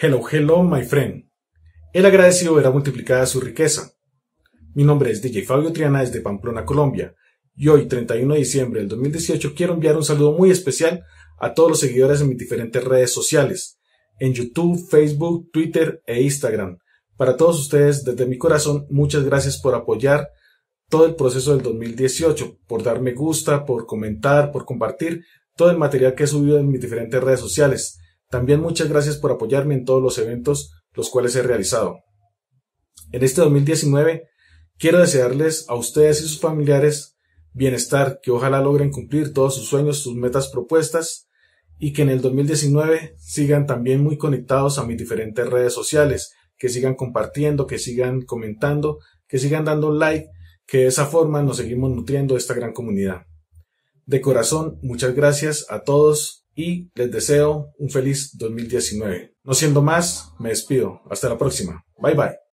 Hello, hello, my friend. El agradecido verá multiplicada su riqueza. Mi nombre es DJ Fabio Triana desde Pamplona, Colombia, y hoy, 31 de diciembre del 2018, quiero enviar un saludo muy especial a todos los seguidores en mis diferentes redes sociales, en YouTube, Facebook, Twitter e Instagram. Para todos ustedes, desde mi corazón, muchas gracias por apoyar todo el proceso del 2018, por darme gusta, por comentar, por compartir todo el material que he subido en mis diferentes redes sociales. También muchas gracias por apoyarme en todos los eventos los cuales he realizado. En este 2019 quiero desearles a ustedes y sus familiares bienestar, que ojalá logren cumplir todos sus sueños, sus metas propuestas y que en el 2019 sigan también muy conectados a mis diferentes redes sociales, que sigan compartiendo, que sigan comentando, que sigan dando like, que de esa forma nos seguimos nutriendo esta gran comunidad. De corazón, muchas gracias a todos y les deseo un feliz 2019. No siendo más, me despido. Hasta la próxima. Bye bye.